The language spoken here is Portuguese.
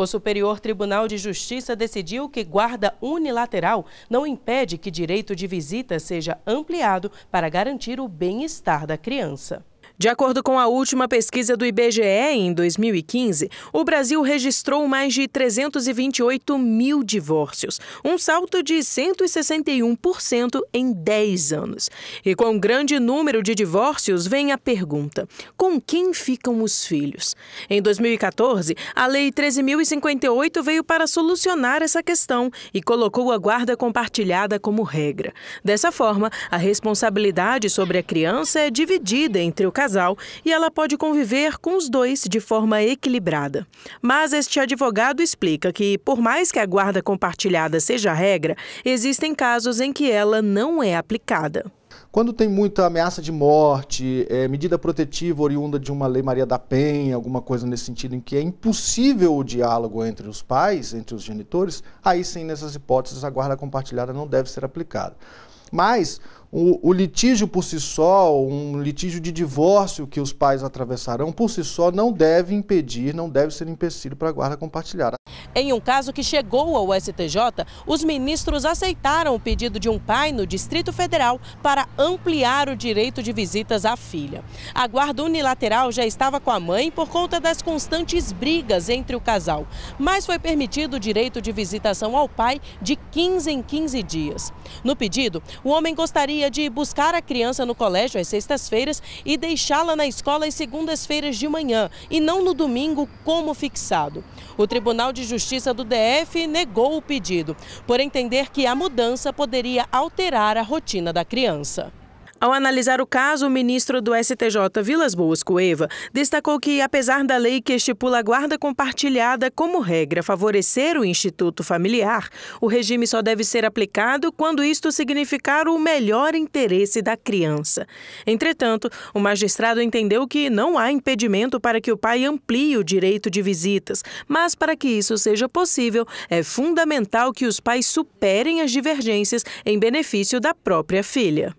O Superior Tribunal de Justiça decidiu que guarda unilateral não impede que direito de visita seja ampliado para garantir o bem-estar da criança. De acordo com a última pesquisa do IBGE, em 2015, o Brasil registrou mais de 328 mil divórcios, um salto de 161% em 10 anos. E com um grande número de divórcios, vem a pergunta: com quem ficam os filhos? Em 2014, a Lei 13.058 veio para solucionar essa questão e colocou a guarda compartilhada como regra. Dessa forma, a responsabilidade sobre a criança é dividida entre o casal casal e ela pode conviver com os dois de forma equilibrada. Mas este advogado explica que, por mais que a guarda compartilhada seja a regra, existem casos em que ela não é aplicada. Quando tem muita ameaça de morte, é, medida protetiva oriunda de uma lei Maria da Penha, alguma coisa nesse sentido em que é impossível o diálogo entre os pais, entre os genitores, aí sim, nessas hipóteses, a guarda compartilhada não deve ser aplicada. Mas o, o, litígio por si só, um litígio de divórcio que os pais atravessarão, por si só, não deve impedir, não deve ser empecilho para a guarda compartilhada. Em um caso que chegou ao STJ, os ministros aceitaram o pedido de um pai no Distrito Federal para ampliar o direito de visitas à filha. A guarda unilateral já estava com a mãe por conta das constantes brigas entre o casal, mas foi permitido o direito de visitação ao pai de 15 em 15 dias. No pedido, o homem gostaria de buscar a criança no colégio às sextas-feiras e deixá-la na escola às segundas-feiras de manhã e não no domingo, como fixado. O Tribunal de Justiça Justiça do DF negou o pedido, por entender que a mudança poderia alterar a rotina da criança. Ao analisar o caso, o ministro do STJ, Vilas Boas Coeva, destacou que, apesar da lei que estipula a guarda compartilhada como regra favorecer o instituto familiar, o regime só deve ser aplicado quando isto significar o melhor interesse da criança. Entretanto, o magistrado entendeu que não há impedimento para que o pai amplie o direito de visitas, mas para que isso seja possível, é fundamental que os pais superem as divergências em benefício da própria filha.